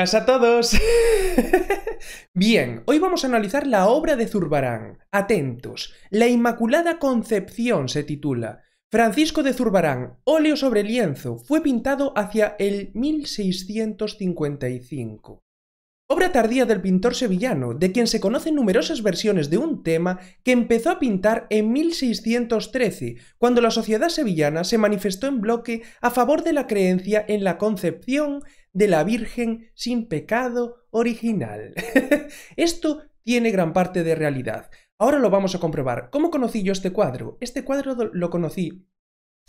a todos. Bien, hoy vamos a analizar la obra de Zurbarán. Atentos. La Inmaculada Concepción se titula. Francisco de Zurbarán, óleo sobre lienzo, fue pintado hacia el 1655. Obra tardía del pintor sevillano, de quien se conocen numerosas versiones de un tema que empezó a pintar en 1613, cuando la sociedad sevillana se manifestó en bloque a favor de la creencia en la concepción de la Virgen sin pecado original. Esto tiene gran parte de realidad. Ahora lo vamos a comprobar. ¿Cómo conocí yo este cuadro? Este cuadro lo conocí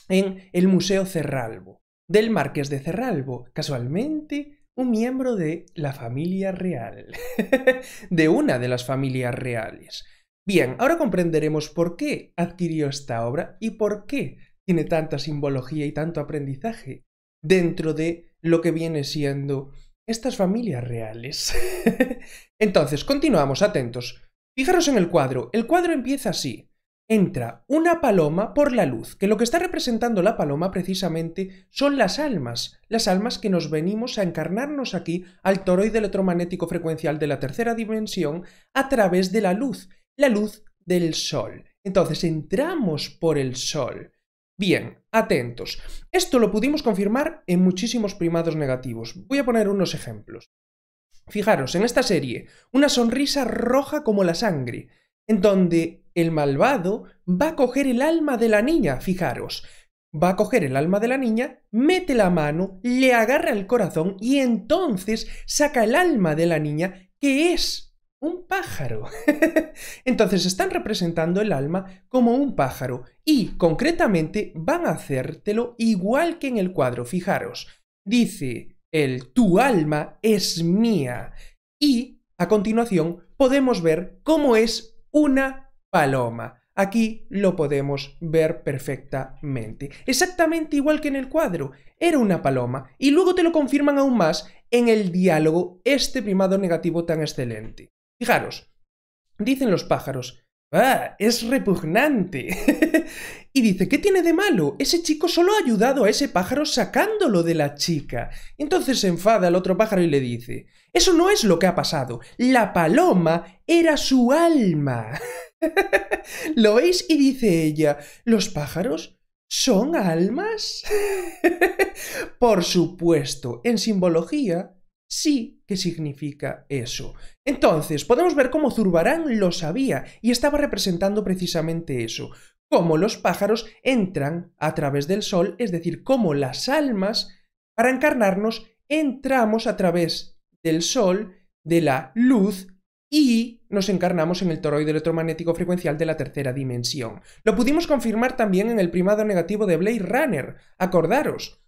en el Museo Cerralbo, del Marqués de Cerralbo, casualmente un miembro de la familia real, de una de las familias reales. Bien, ahora comprenderemos por qué adquirió esta obra y por qué tiene tanta simbología y tanto aprendizaje dentro de lo que viene siendo estas familias reales. Entonces, continuamos, atentos. Fijaros en el cuadro. El cuadro empieza así. Entra una paloma por la luz, que lo que está representando la paloma precisamente son las almas, las almas que nos venimos a encarnarnos aquí al toroide electromagnético frecuencial de la tercera dimensión a través de la luz, la luz del sol. Entonces entramos por el sol. Bien, atentos. Esto lo pudimos confirmar en muchísimos primados negativos. Voy a poner unos ejemplos. Fijaros, en esta serie, una sonrisa roja como la sangre, en donde el malvado va a coger el alma de la niña, fijaros. Va a coger el alma de la niña, mete la mano, le agarra el corazón y entonces saca el alma de la niña, que es un pájaro. Entonces están representando el alma como un pájaro y concretamente van a hacértelo igual que en el cuadro. Fijaros, dice el tu alma es mía y a continuación podemos ver cómo es una paloma. Aquí lo podemos ver perfectamente. Exactamente igual que en el cuadro. Era una paloma. Y luego te lo confirman aún más en el diálogo, este primado negativo tan excelente. Fijaros, dicen los pájaros, ¡ah! Es repugnante. y dice, ¿qué tiene de malo? Ese chico solo ha ayudado a ese pájaro sacándolo de la chica. entonces se enfada el otro pájaro y le dice, eso no es lo que ha pasado. La paloma era su alma. ¿Lo veis? Y dice ella, ¿los pájaros? ¿Son almas? Por supuesto, en simbología, sí que significa eso. Entonces, podemos ver cómo Zurbarán lo sabía y estaba representando precisamente eso, cómo los pájaros entran a través del sol, es decir, cómo las almas, para encarnarnos, entramos a través del sol, de la luz, y nos encarnamos en el toroide electromagnético frecuencial de la tercera dimensión. Lo pudimos confirmar también en el primado negativo de Blade Runner, acordaros.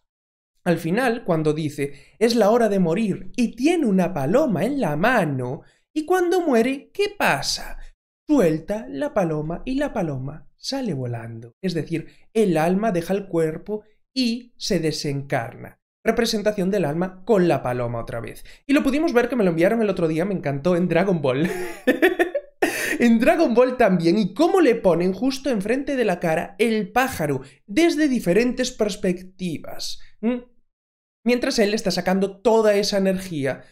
Al final, cuando dice, es la hora de morir y tiene una paloma en la mano, y cuando muere, ¿qué pasa? Suelta la paloma y la paloma sale volando. Es decir, el alma deja el cuerpo y se desencarna representación del alma con la paloma otra vez. Y lo pudimos ver que me lo enviaron el otro día, me encantó, en Dragon Ball. en Dragon Ball también, y cómo le ponen justo enfrente de la cara el pájaro, desde diferentes perspectivas. ¿Mm? mientras él está sacando toda esa energía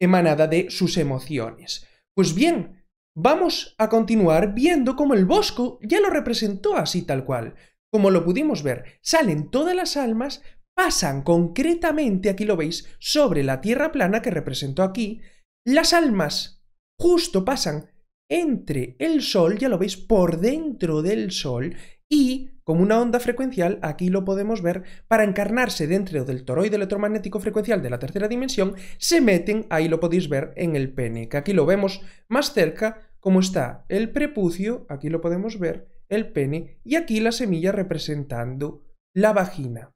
emanada de sus emociones. Pues bien, vamos a continuar viendo cómo el Bosco ya lo representó así tal cual. Como lo pudimos ver, salen todas las almas, pasan concretamente, aquí lo veis, sobre la tierra plana que representó aquí, las almas justo pasan entre el sol, ya lo veis, por dentro del sol, y como una onda frecuencial, aquí lo podemos ver, para encarnarse dentro del toroide electromagnético frecuencial de la tercera dimensión, se meten, ahí lo podéis ver, en el pene, que aquí lo vemos más cerca, como está el prepucio, aquí lo podemos ver, el pene, y aquí la semilla representando la vagina.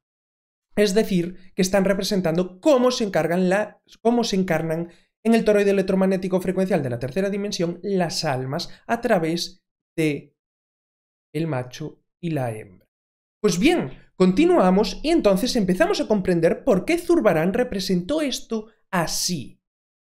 Es decir, que están representando cómo se, encargan la, cómo se encarnan en el toroide electromagnético frecuencial de la tercera dimensión las almas a través de el macho y la hembra. Pues bien, continuamos y entonces empezamos a comprender por qué Zurbarán representó esto así.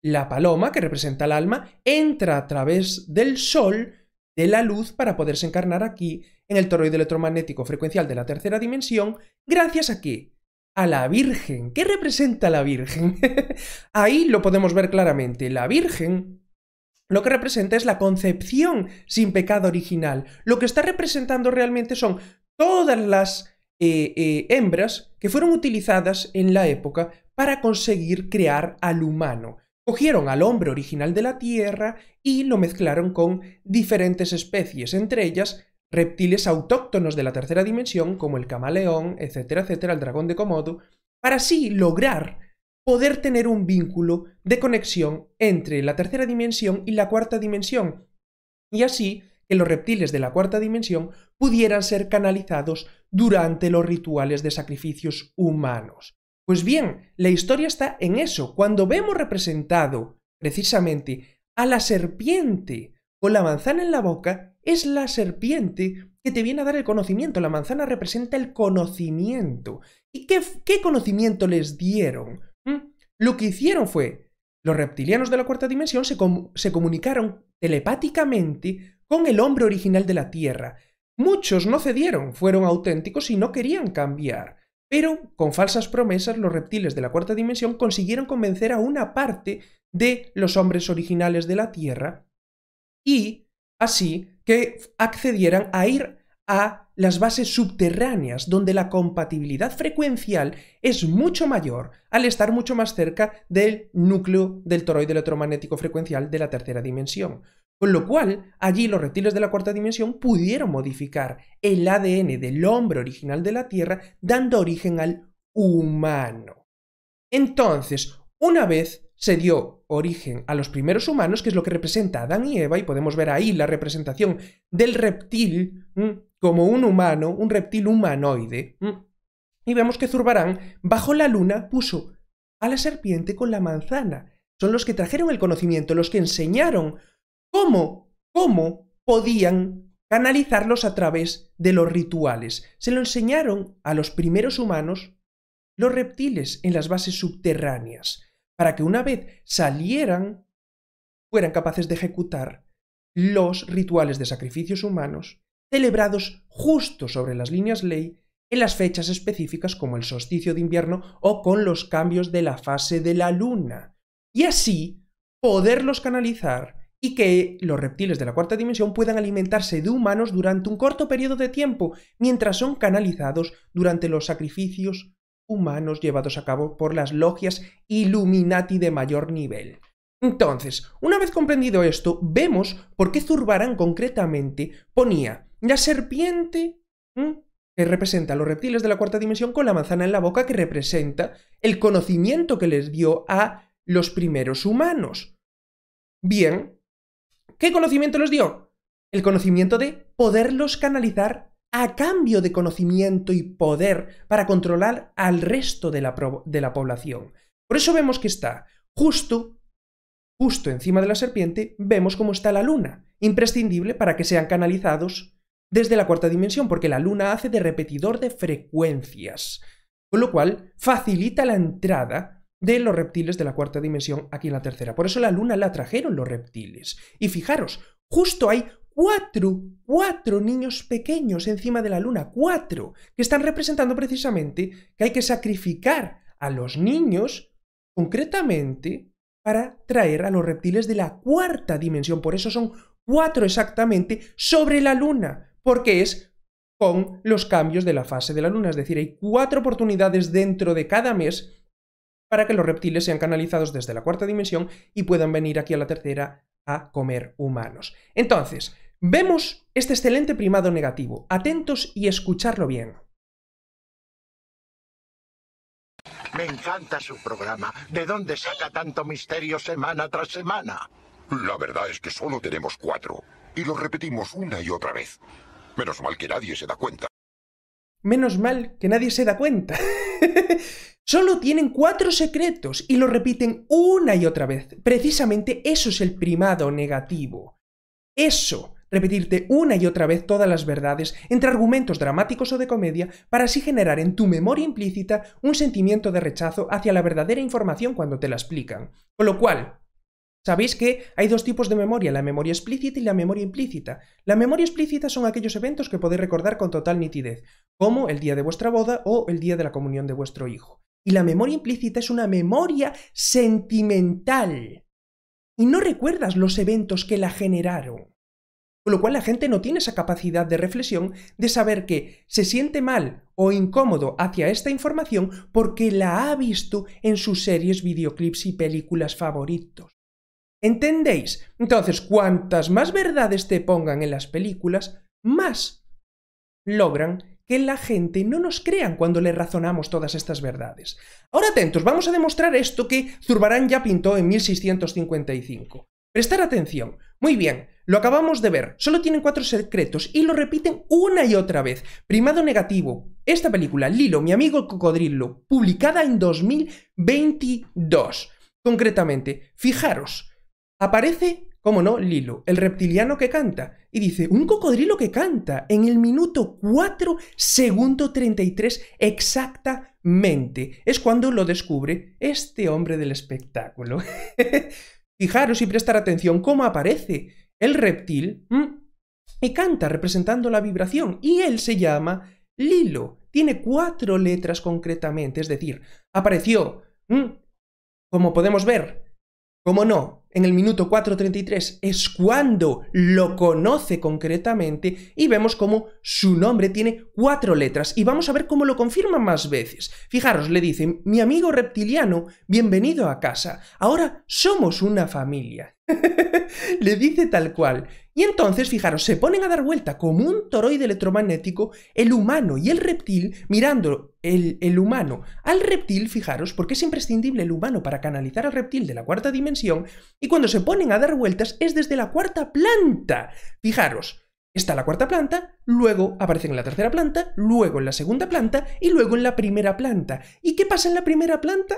La paloma, que representa el alma, entra a través del sol, de la luz, para poderse encarnar aquí en el toroide electromagnético frecuencial de la tercera dimensión, gracias a que a la Virgen. ¿Qué representa la Virgen? Ahí lo podemos ver claramente. La Virgen lo que representa es la concepción sin pecado original. Lo que está representando realmente son todas las eh, eh, hembras que fueron utilizadas en la época para conseguir crear al humano. Cogieron al hombre original de la Tierra y lo mezclaron con diferentes especies, entre ellas reptiles autóctonos de la tercera dimensión, como el camaleón, etcétera, etcétera, el dragón de Komodo, para así lograr poder tener un vínculo de conexión entre la tercera dimensión y la cuarta dimensión, y así que los reptiles de la cuarta dimensión pudieran ser canalizados durante los rituales de sacrificios humanos. Pues bien, la historia está en eso, cuando vemos representado precisamente a la serpiente con la manzana en la boca, es la serpiente que te viene a dar el conocimiento, la manzana representa el conocimiento. ¿Y qué, qué conocimiento les dieron? Mm. Lo que hicieron fue, los reptilianos de la cuarta dimensión se, se comunicaron telepáticamente con el hombre original de la Tierra. Muchos no cedieron, fueron auténticos y no querían cambiar. Pero con falsas promesas los reptiles de la cuarta dimensión consiguieron convencer a una parte de los hombres originales de la Tierra y así que accedieran a ir a las bases subterráneas, donde la compatibilidad frecuencial es mucho mayor al estar mucho más cerca del núcleo del toroide electromagnético frecuencial de la tercera dimensión. Con lo cual, allí los reptiles de la cuarta dimensión pudieron modificar el ADN del hombre original de la Tierra, dando origen al humano. Entonces, una vez se dio origen a los primeros humanos, que es lo que representa a Adán y Eva, y podemos ver ahí la representación del reptil como un humano, un reptil humanoide. Mm. Y vemos que Zurbarán, bajo la luna, puso a la serpiente con la manzana. Son los que trajeron el conocimiento, los que enseñaron cómo, cómo podían canalizarlos a través de los rituales. Se lo enseñaron a los primeros humanos los reptiles en las bases subterráneas, para que una vez salieran, fueran capaces de ejecutar los rituales de sacrificios humanos celebrados justo sobre las líneas ley en las fechas específicas como el solsticio de invierno o con los cambios de la fase de la luna, y así poderlos canalizar y que los reptiles de la cuarta dimensión puedan alimentarse de humanos durante un corto periodo de tiempo, mientras son canalizados durante los sacrificios humanos llevados a cabo por las logias Illuminati de mayor nivel. Entonces, una vez comprendido esto, vemos por qué Zurbarán concretamente ponía la serpiente que representa a los reptiles de la cuarta dimensión con la manzana en la boca que representa el conocimiento que les dio a los primeros humanos. Bien, ¿qué conocimiento les dio? El conocimiento de poderlos canalizar a cambio de conocimiento y poder para controlar al resto de la, de la población. Por eso vemos que está justo justo encima de la serpiente, vemos cómo está la luna, imprescindible para que sean canalizados desde la cuarta dimensión, porque la Luna hace de repetidor de frecuencias, con lo cual facilita la entrada de los reptiles de la cuarta dimensión aquí en la tercera. Por eso la Luna la trajeron los reptiles. Y fijaros, justo hay cuatro, cuatro niños pequeños encima de la Luna, cuatro, que están representando precisamente que hay que sacrificar a los niños, concretamente, para traer a los reptiles de la cuarta dimensión. Por eso son cuatro exactamente sobre la Luna porque es con los cambios de la fase de la luna. Es decir, hay cuatro oportunidades dentro de cada mes para que los reptiles sean canalizados desde la cuarta dimensión y puedan venir aquí a la tercera a comer humanos. Entonces, vemos este excelente primado negativo. Atentos y escucharlo bien. Me encanta su programa. ¿De dónde saca tanto misterio semana tras semana? La verdad es que solo tenemos cuatro. Y lo repetimos una y otra vez. Menos mal que nadie se da cuenta. Menos mal que nadie se da cuenta. Solo tienen cuatro secretos y lo repiten una y otra vez. Precisamente eso es el primado negativo. Eso, repetirte una y otra vez todas las verdades entre argumentos dramáticos o de comedia para así generar en tu memoria implícita un sentimiento de rechazo hacia la verdadera información cuando te la explican. Con lo cual, Sabéis que hay dos tipos de memoria, la memoria explícita y la memoria implícita. La memoria explícita son aquellos eventos que podéis recordar con total nitidez, como el día de vuestra boda o el día de la comunión de vuestro hijo. Y la memoria implícita es una memoria sentimental. Y no recuerdas los eventos que la generaron. Con lo cual la gente no tiene esa capacidad de reflexión de saber que se siente mal o incómodo hacia esta información porque la ha visto en sus series, videoclips y películas favoritos. ¿Entendéis? Entonces, cuantas más verdades te pongan en las películas, más logran que la gente no nos crean cuando le razonamos todas estas verdades. Ahora atentos, vamos a demostrar esto que Zurbarán ya pintó en 1655. Prestar atención. Muy bien, lo acabamos de ver. Solo tienen cuatro secretos y lo repiten una y otra vez. Primado negativo. Esta película, Lilo, mi amigo cocodrilo, publicada en 2022. Concretamente, fijaros, Aparece, como no, Lilo, el reptiliano que canta, y dice, un cocodrilo que canta, en el minuto 4, segundo 33 exactamente. Es cuando lo descubre este hombre del espectáculo. Fijaros y prestar atención cómo aparece el reptil y canta representando la vibración, y él se llama Lilo. Tiene cuatro letras concretamente, es decir, apareció, como podemos ver, como no, en el minuto 4.33 es cuando lo conoce concretamente y vemos cómo su nombre tiene cuatro letras y vamos a ver cómo lo confirma más veces. Fijaros, le dice, mi amigo reptiliano, bienvenido a casa, ahora somos una familia. Le dice tal cual. Y entonces, fijaros, se ponen a dar vuelta como un toroide electromagnético el humano y el reptil, mirando el, el, humano al reptil, fijaros, porque es imprescindible el humano para canalizar al reptil de la cuarta dimensión, y cuando se ponen a dar vueltas es desde la cuarta planta. Fijaros, Está la cuarta planta, luego aparece en la tercera planta, luego en la segunda planta y luego en la primera planta. ¿Y qué pasa en la primera planta?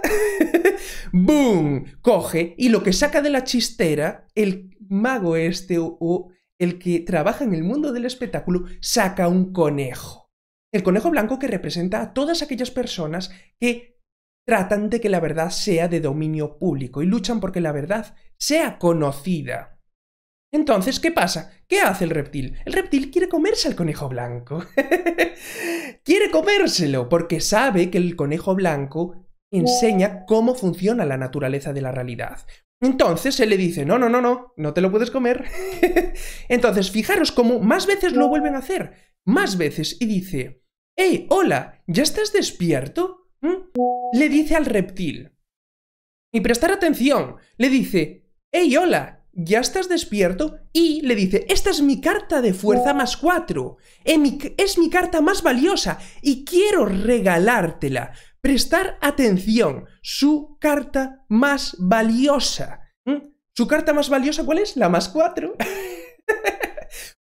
¡Boom! Coge y lo que saca de la chistera, el mago este o, el que trabaja en el mundo del espectáculo, saca un conejo. El conejo blanco que representa a todas aquellas personas que tratan de que la verdad sea de dominio público y luchan porque la verdad sea conocida. Entonces, ¿qué pasa? ¿Qué hace el reptil? El reptil quiere comerse al conejo blanco. quiere comérselo porque sabe que el conejo blanco enseña cómo funciona la naturaleza de la realidad. Entonces él le dice, no, no, no, no, no te lo puedes comer. Entonces, fijaros cómo más veces lo vuelven a hacer, más veces, y dice, hey, hola, ¿ya estás despierto? ¿Mm? Le dice al reptil. Y prestar atención, le dice, hey, hola, ya estás despierto y le dice, esta es mi carta de fuerza más cuatro, eh, es mi carta más valiosa y quiero regalártela. Prestar atención, su carta más valiosa. ¿Mm? ¿Su carta más valiosa cuál es? La más cuatro.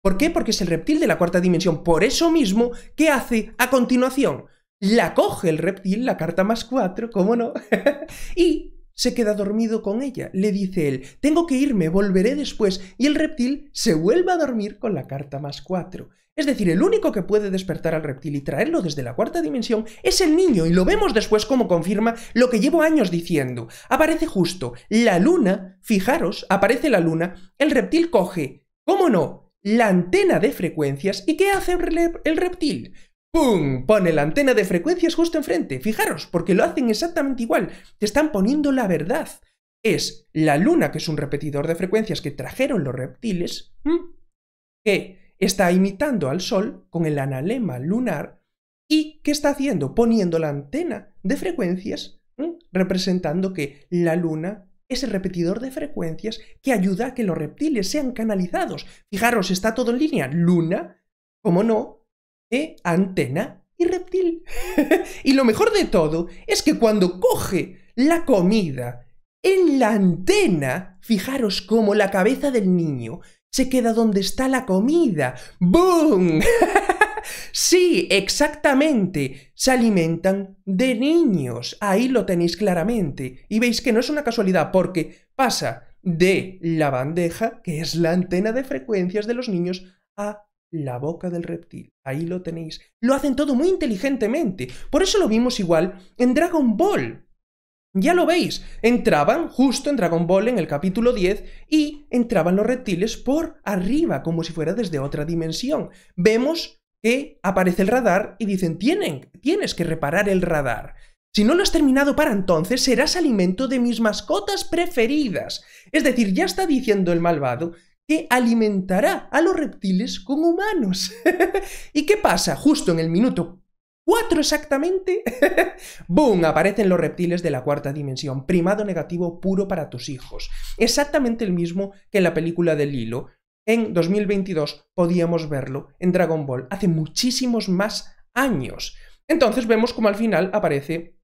¿Por qué? Porque es el reptil de la cuarta dimensión. Por eso mismo, ¿qué hace a continuación? La coge el reptil, la carta más cuatro, ¿cómo no? y se queda dormido con ella. Le dice él, tengo que irme, volveré después, y el reptil se vuelve a dormir con la carta más cuatro. Es decir, el único que puede despertar al reptil y traerlo desde la cuarta dimensión es el niño, y lo vemos después como confirma lo que llevo años diciendo. Aparece justo la luna, fijaros, aparece la luna, el reptil coge, ¿cómo no? la antena de frecuencias y ¿qué hace el reptil? ¡Pum! Pone la antena de frecuencias justo enfrente. Fijaros, porque lo hacen exactamente igual. Te están poniendo la verdad. Es la luna, que es un repetidor de frecuencias que trajeron los reptiles, que está imitando al sol con el analema lunar y ¿qué está haciendo poniendo la antena de frecuencias, representando que la luna es el repetidor de frecuencias que ayuda a que los reptiles sean canalizados. Fijaros, está todo en línea. Luna, como no, antena y reptil. y lo mejor de todo es que cuando coge la comida en la antena, fijaros cómo la cabeza del niño se queda donde está la comida. ¡Boom! sí, exactamente. Se alimentan de niños. Ahí lo tenéis claramente. Y veis que no es una casualidad porque pasa de la bandeja, que es la antena de frecuencias de los niños, a la boca del reptil. Ahí lo tenéis. Lo hacen todo muy inteligentemente. Por eso lo vimos igual en Dragon Ball. Ya lo veis, entraban justo en Dragon Ball en el capítulo 10 y entraban los reptiles por arriba, como si fuera desde otra dimensión. Vemos que aparece el radar y dicen, Tienen, tienes que reparar el radar. Si no lo has terminado para entonces, serás alimento de mis mascotas preferidas. Es decir, ya está diciendo el malvado que alimentará a los reptiles con humanos. ¿Y qué pasa? Justo en el minuto 4 exactamente, ¡boom! Aparecen los reptiles de la cuarta dimensión, primado negativo puro para tus hijos. Exactamente el mismo que en la película de hilo. En 2022 podíamos verlo en Dragon Ball, hace muchísimos más años. Entonces vemos como al final aparece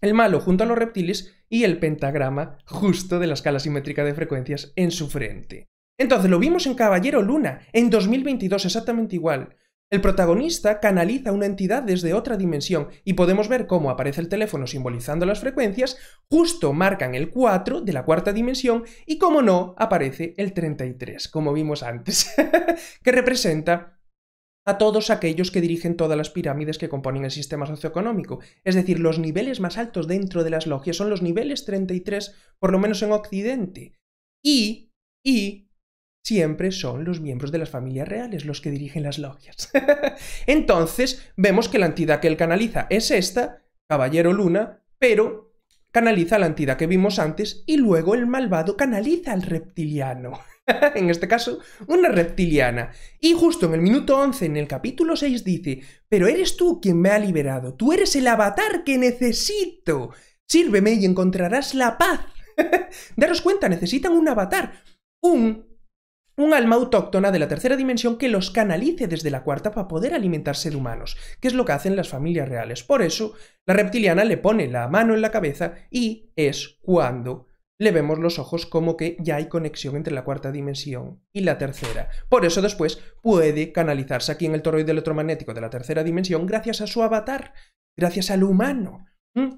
el malo junto a los reptiles y el pentagrama justo de la escala simétrica de frecuencias en su frente. Entonces lo vimos en Caballero Luna, en 2022 exactamente igual. El protagonista canaliza una entidad desde otra dimensión y podemos ver cómo aparece el teléfono simbolizando las frecuencias, justo marcan el 4 de la cuarta dimensión y, como no, aparece el 33, como vimos antes, que representa a todos aquellos que dirigen todas las pirámides que componen el sistema socioeconómico. Es decir, los niveles más altos dentro de las logias son los niveles 33, por lo menos en Occidente. Y, y siempre son los miembros de las familias reales los que dirigen las logias. Entonces, vemos que la entidad que él canaliza es esta, Caballero Luna, pero canaliza la entidad que vimos antes y luego el malvado canaliza al reptiliano. en este caso, una reptiliana. Y justo en el minuto 11, en el capítulo 6, dice, pero eres tú quien me ha liberado, tú eres el avatar que necesito. Sírveme y encontrarás la paz. Daros cuenta, necesitan un avatar. Un un alma autóctona de la tercera dimensión que los canalice desde la cuarta para poder alimentarse de humanos, que es lo que hacen las familias reales. Por eso, la reptiliana le pone la mano en la cabeza y es cuando le vemos los ojos como que ya hay conexión entre la cuarta dimensión y la tercera. Por eso después puede canalizarse aquí en el toroide electromagnético de la tercera dimensión gracias a su avatar, gracias al humano.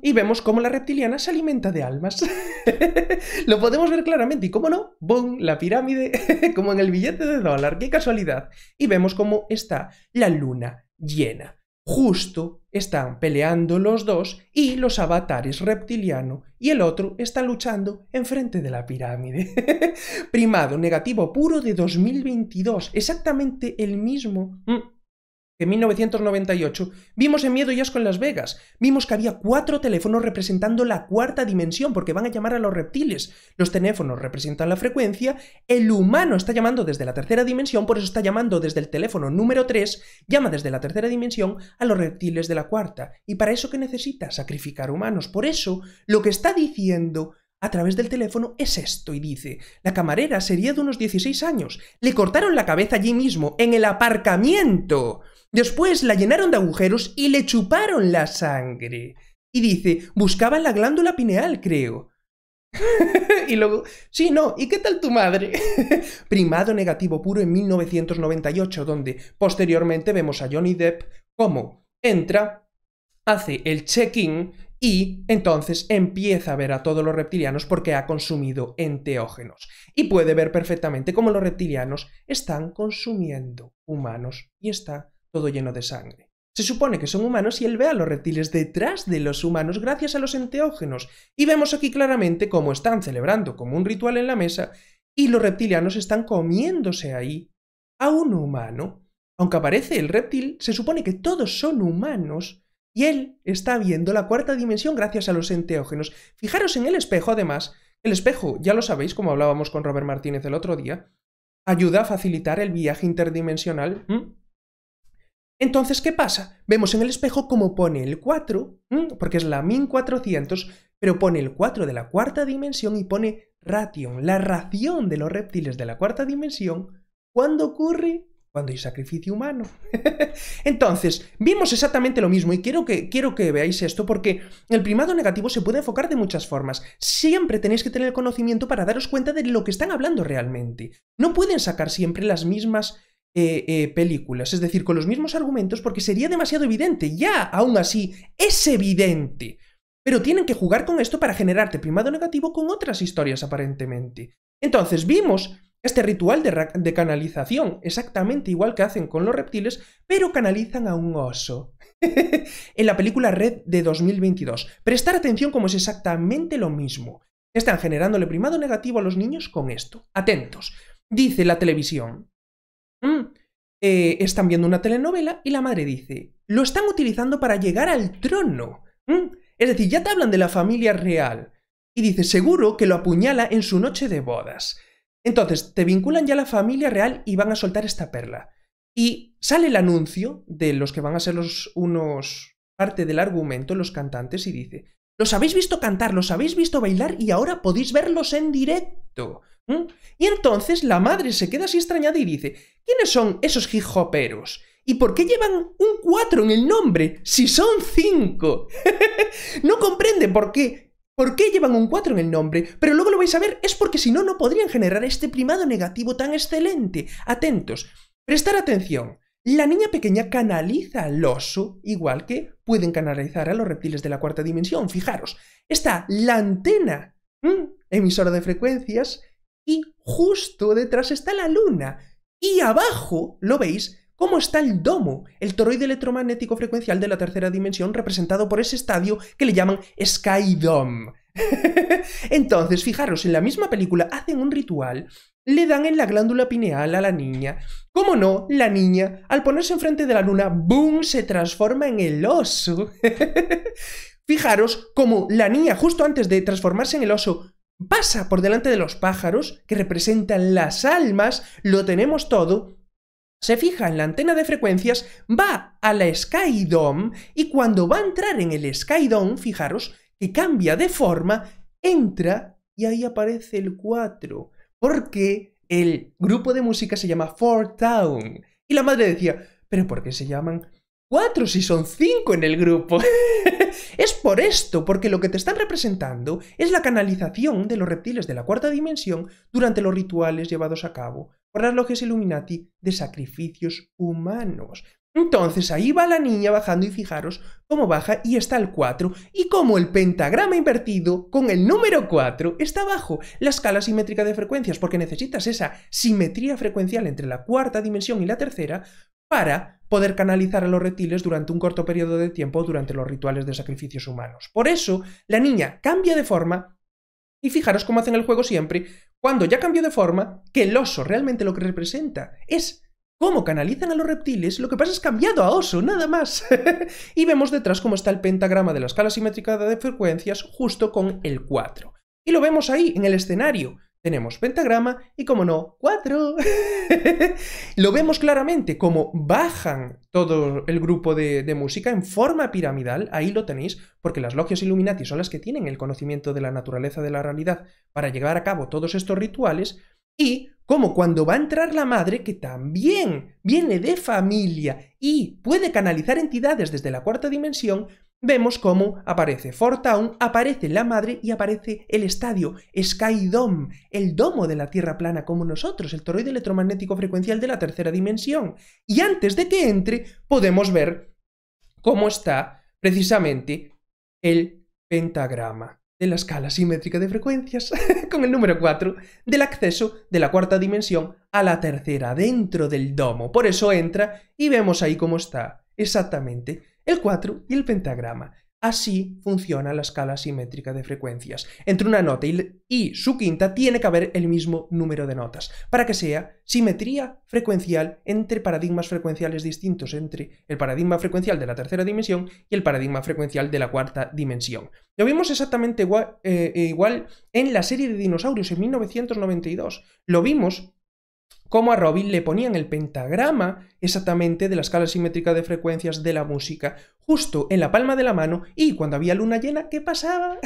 Y vemos cómo la reptiliana se alimenta de almas. Lo podemos ver claramente. Y cómo no, ¡bum! La pirámide, como en el billete de dólar. ¡Qué casualidad! Y vemos cómo está la luna llena. Justo están peleando los dos y los avatares reptiliano y el otro está luchando enfrente de la pirámide. Primado negativo puro de 2022. Exactamente el mismo. Mm, en 1998, vimos en Miedo y Asco en Las Vegas, vimos que había cuatro teléfonos representando la cuarta dimensión, porque van a llamar a los reptiles. Los teléfonos representan la frecuencia, el humano está llamando desde la tercera dimensión, por eso está llamando desde el teléfono número 3, llama desde la tercera dimensión a los reptiles de la cuarta. ¿Y para eso que necesita? Sacrificar humanos. Por eso, lo que está diciendo a través del teléfono es esto y dice, la camarera sería de unos 16 años, le cortaron la cabeza allí mismo, en el aparcamiento. Después la llenaron de agujeros y le chuparon la sangre. Y dice, buscaban la glándula pineal, creo. y luego, sí, no, ¿y qué tal tu madre? Primado negativo puro en 1998, donde posteriormente vemos a Johnny Depp cómo entra, hace el check-in y entonces empieza a ver a todos los reptilianos porque ha consumido enteógenos. Y puede ver perfectamente cómo los reptilianos están consumiendo humanos y está todo lleno de sangre. Se supone que son humanos y él ve a los reptiles detrás de los humanos gracias a los enteógenos. Y vemos aquí claramente cómo están celebrando como un ritual en la mesa y los reptilianos están comiéndose ahí a un humano. Aunque aparece el reptil, se supone que todos son humanos y él está viendo la cuarta dimensión gracias a los enteógenos. Fijaros en el espejo, además. El espejo, ya lo sabéis, como hablábamos con Robert Martínez el otro día, ayuda a facilitar el viaje interdimensional. Entonces, ¿qué pasa? Vemos en el espejo cómo pone el 4, porque es la 1400, pero pone el 4 de la cuarta dimensión y pone ration, la ración de los reptiles de la cuarta dimensión, cuando ocurre cuando hay sacrificio humano. Entonces, vimos exactamente lo mismo y quiero que, quiero que veáis esto porque el primado negativo se puede enfocar de muchas formas. Siempre tenéis que tener el conocimiento para daros cuenta de lo que están hablando realmente. No pueden sacar siempre las mismas eh, eh, películas, es decir, con los mismos argumentos, porque sería demasiado evidente. Ya, aún así, es evidente. Pero tienen que jugar con esto para generarte primado negativo con otras historias, aparentemente. Entonces, vimos este ritual de, de canalización, exactamente igual que hacen con los reptiles, pero canalizan a un oso. en la película Red de 2022. Prestar atención como es exactamente lo mismo. Están generándole primado negativo a los niños con esto. Atentos. Dice la televisión. Mm. Eh, están viendo una telenovela y la madre dice, lo están utilizando para llegar al trono. Mm. Es decir, ya te hablan de la familia real. Y dice, seguro que lo apuñala en su noche de bodas. Entonces, te vinculan ya a la familia real y van a soltar esta perla. Y sale el anuncio de los que van a ser los unos parte del argumento, los cantantes, y dice, los habéis visto cantar, los habéis visto bailar y ahora podéis verlos en directo. Y entonces la madre se queda así extrañada y dice, ¿quiénes son esos hijoperos? ¿Y por qué llevan un 4 en el nombre si son 5? no comprende por qué. ¿Por qué llevan un 4 en el nombre? Pero luego lo vais a ver, es porque si no, no podrían generar este primado negativo tan excelente. Atentos, prestar atención. La niña pequeña canaliza al oso, igual que pueden canalizar a los reptiles de la cuarta dimensión. Fijaros, está la antena, emisora de frecuencias, y justo detrás está la luna. Y abajo, ¿lo veis? ¿Cómo está el domo? El toroide electromagnético frecuencial de la tercera dimensión representado por ese estadio que le llaman Sky Dome. Entonces, fijaros, en la misma película hacen un ritual, le dan en la glándula pineal a la niña, Cómo no, la niña, al ponerse enfrente de la luna, ¡boom!, se transforma en el oso. Fijaros cómo la niña, justo antes de transformarse en el oso, pasa por delante de los pájaros, que representan las almas, lo tenemos todo, se fija en la antena de frecuencias, va a la Sky Dome y cuando va a entrar en el Sky Dome, fijaros, que cambia de forma, entra y ahí aparece el 4. ¿Por qué? El grupo de música se llama Four Town. Y la madre decía, ¿pero por qué se llaman cuatro si son cinco en el grupo? es por esto, porque lo que te están representando es la canalización de los reptiles de la cuarta dimensión durante los rituales llevados a cabo por las logias Illuminati de sacrificios humanos. Entonces ahí va la niña bajando y fijaros cómo baja y está el 4 y como el pentagrama invertido con el número 4 está bajo la escala simétrica de frecuencias porque necesitas esa simetría frecuencial entre la cuarta dimensión y la tercera para poder canalizar a los reptiles durante un corto periodo de tiempo durante los rituales de sacrificios humanos. Por eso la niña cambia de forma y fijaros cómo hacen el juego siempre, cuando ya cambió de forma, que el oso realmente lo que representa es cómo canalizan a los reptiles, lo que pasa es cambiado a oso, nada más. y vemos detrás cómo está el pentagrama de la escala simétrica de frecuencias justo con el 4. Y lo vemos ahí, en el escenario. Tenemos pentagrama y, como no, 4. lo vemos claramente, como bajan todo el grupo de, de música en forma piramidal, ahí lo tenéis, porque las logias Illuminati son las que tienen el conocimiento de la naturaleza de la realidad para llevar a cabo todos estos rituales, y como cuando va a entrar la madre que también viene de familia y puede canalizar entidades desde la cuarta dimensión, vemos cómo aparece Fortown, aparece la madre y aparece el estadio, Sky Dome, el domo de la Tierra plana como nosotros, el toroide electromagnético frecuencial de la tercera dimensión. Y antes de que entre, podemos ver cómo está precisamente el pentagrama de la escala simétrica de frecuencias, con el número 4, del acceso de la cuarta dimensión a la tercera, dentro del domo. Por eso entra y vemos ahí cómo está, exactamente, el 4 y el pentagrama. Así funciona la escala simétrica de frecuencias. Entre una nota y, su quinta tiene que haber el mismo número de notas, para que sea simetría frecuencial entre paradigmas frecuenciales distintos, entre el paradigma frecuencial de la tercera dimensión y el paradigma frecuencial de la cuarta dimensión. Lo vimos exactamente igual, eh, eh, igual en la serie de dinosaurios en 1992. Lo vimos cómo a Robin le ponían el pentagrama exactamente de la escala simétrica de frecuencias de la música, justo en la palma de la mano, y cuando había luna llena, ¿qué pasaba?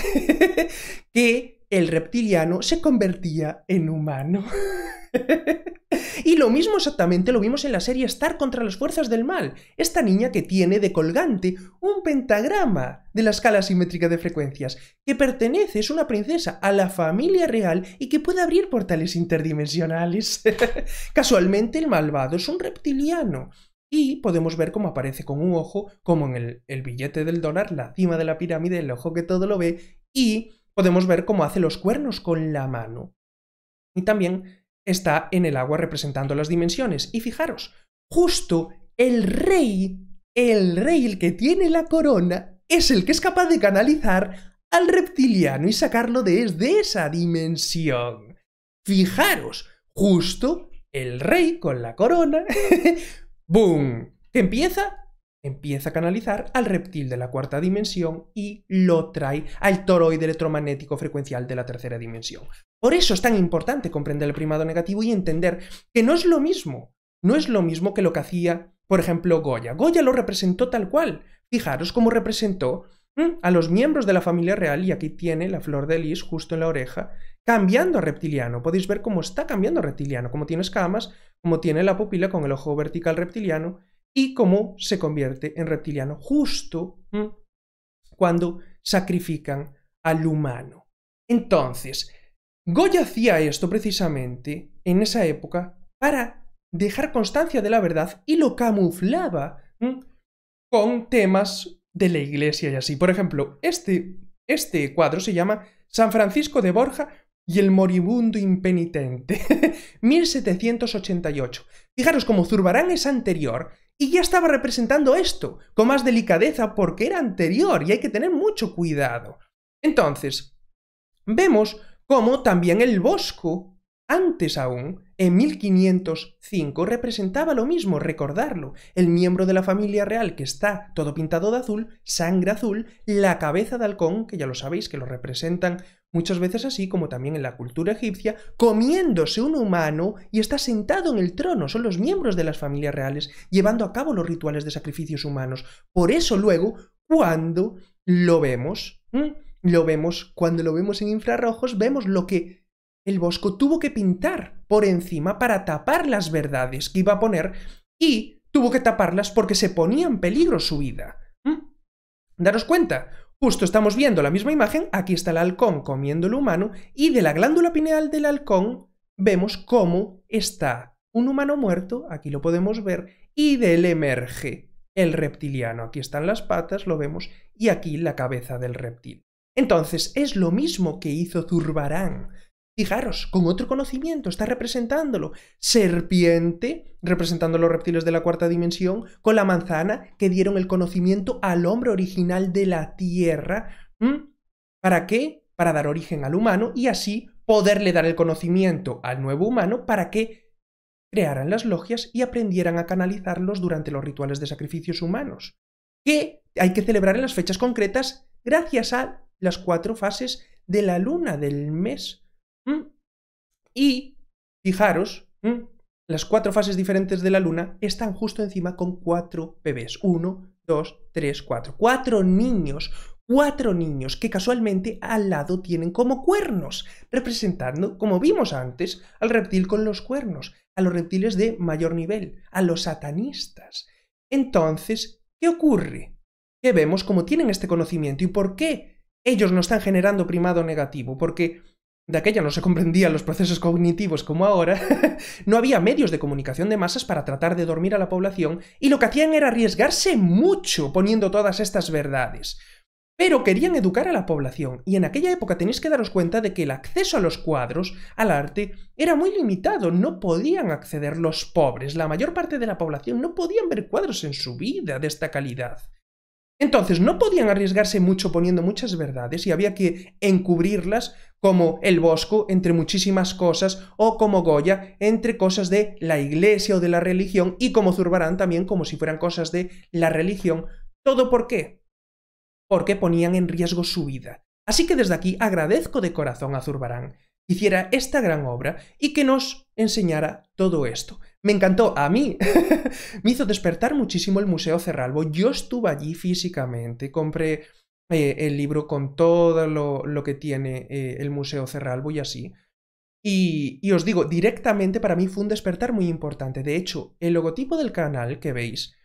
que el reptiliano se convertía en humano. y lo mismo exactamente lo vimos en la serie Star contra las fuerzas del mal, esta niña que tiene de colgante un pentagrama de la escala simétrica de frecuencias, que pertenece, es una princesa, a la familia real y que puede abrir portales interdimensionales. Casualmente el malvado es un reptiliano. Y podemos ver cómo aparece con un ojo, como en el, billete del donar la cima de la pirámide, el ojo que todo lo ve, y Podemos ver cómo hace los cuernos con la mano. Y también está en el agua representando las dimensiones. Y fijaros, justo el rey, el rey, el que tiene la corona, es el que es capaz de canalizar al reptiliano y sacarlo desde esa dimensión. Fijaros, justo el rey con la corona, ¡boom! empieza empieza a canalizar al reptil de la cuarta dimensión y lo trae al toroide electromagnético frecuencial de la tercera dimensión. Por eso es tan importante comprender el primado negativo y entender que no es lo mismo, no es lo mismo que lo que hacía, por ejemplo, Goya. Goya lo representó tal cual. Fijaros cómo representó a los miembros de la familia real y aquí tiene la flor de lis justo en la oreja, cambiando a reptiliano. Podéis ver cómo está cambiando a reptiliano, cómo tiene escamas, cómo tiene la pupila con el ojo vertical reptiliano y cómo se convierte en reptiliano justo mm. cuando sacrifican al humano. Entonces, Goya hacía esto precisamente en esa época para dejar constancia de la verdad y lo camuflaba mm. con temas de la iglesia y así. Por ejemplo, este, este cuadro se llama San Francisco de Borja y el moribundo impenitente, 1788. Fijaros, cómo Zurbarán es anterior, y ya estaba representando esto, con más delicadeza porque era anterior y hay que tener mucho cuidado. Entonces, vemos cómo también el Bosco, antes aún, en 1505, representaba lo mismo, recordarlo. El miembro de la familia real que está todo pintado de azul, sangre azul, la cabeza de halcón, que ya lo sabéis que lo representan Muchas veces así como también en la cultura egipcia, comiéndose un humano y está sentado en el trono, son los miembros de las familias reales llevando a cabo los rituales de sacrificios humanos. Por eso luego, cuando lo vemos, lo vemos, cuando lo vemos en infrarrojos, vemos lo que el Bosco tuvo que pintar por encima para tapar las verdades que iba a poner y tuvo que taparlas porque se ponía en peligro su vida. Daros cuenta, Justo estamos viendo la misma imagen, aquí está el halcón comiendo el humano y de la glándula pineal del halcón vemos cómo está un humano muerto, aquí lo podemos ver, y del emerge el reptiliano. Aquí están las patas, lo vemos, y aquí la cabeza del reptil. Entonces, es lo mismo que hizo Zurbarán Fijaros, con otro conocimiento, está representándolo. Serpiente, representando los reptiles de la cuarta dimensión, con la manzana que dieron el conocimiento al hombre original de la Tierra. ¿Para qué? Para dar origen al humano y así poderle dar el conocimiento al nuevo humano para que crearan las logias y aprendieran a canalizarlos durante los rituales de sacrificios humanos, que hay que celebrar en las fechas concretas gracias a las cuatro fases de la luna del mes ¿Mm? Y fijaros, ¿Mm? las cuatro fases diferentes de la luna están justo encima con cuatro bebés. Uno, dos, tres, cuatro. Cuatro niños, cuatro niños que casualmente al lado tienen como cuernos, representando, como vimos antes, al reptil con los cuernos, a los reptiles de mayor nivel, a los satanistas. Entonces, ¿qué ocurre? ¿Qué vemos cómo tienen este conocimiento y por qué ellos no están generando primado negativo, porque de aquella no se comprendían los procesos cognitivos como ahora, no había medios de comunicación de masas para tratar de dormir a la población y lo que hacían era arriesgarse mucho poniendo todas estas verdades. Pero querían educar a la población, y en aquella época tenéis que daros cuenta de que el acceso a los cuadros, al arte, era muy limitado, no podían acceder los pobres, la mayor parte de la población no podían ver cuadros en su vida de esta calidad. Entonces, no podían arriesgarse mucho poniendo muchas verdades y había que encubrirlas como el Bosco entre muchísimas cosas o como Goya entre cosas de la iglesia o de la religión y como Zurbarán también como si fueran cosas de la religión. ¿Todo por qué? Porque ponían en riesgo su vida. Así que desde aquí agradezco de corazón a Zurbarán que hiciera esta gran obra y que nos enseñara todo esto. Me encantó, a mí. me hizo despertar muchísimo el Museo Cerralbo. Yo estuve allí físicamente, compré eh, el libro con todo lo, que tiene eh, el Museo Cerralbo y así. Y, os digo, directamente para mí fue un despertar muy importante. De hecho, el logotipo del canal que veis,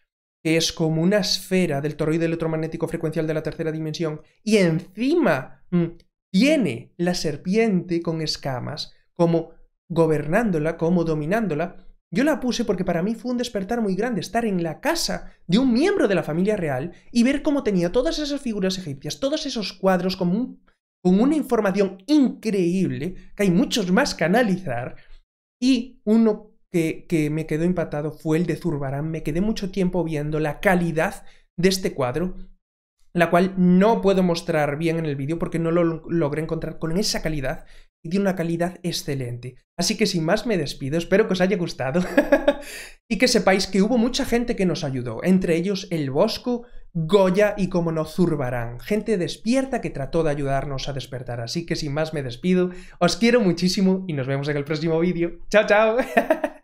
que es como una esfera del toroide electromagnético frecuencial de la tercera dimensión, y encima mm, tiene la serpiente con escamas como gobernándola, como dominándola, yo la puse porque para mí fue un despertar muy grande estar en la casa de un miembro de la familia real y ver cómo tenía todas esas figuras egipcias, todos esos cuadros con, una información increíble, que hay muchos más que analizar, y uno que, que me quedó empatado fue el de Zurbarán. Me quedé mucho tiempo viendo la calidad de este cuadro, la cual no puedo mostrar bien en el vídeo porque no lo logré encontrar con esa calidad, y tiene una calidad excelente. Así que sin más me despido, espero que os haya gustado y que sepáis que hubo mucha gente que nos ayudó, entre ellos El Bosco, Goya y como no Zurbarán, gente despierta que trató de ayudarnos a despertar. Así que sin más me despido, os quiero muchísimo y nos vemos en el próximo vídeo. ¡Chao, chao!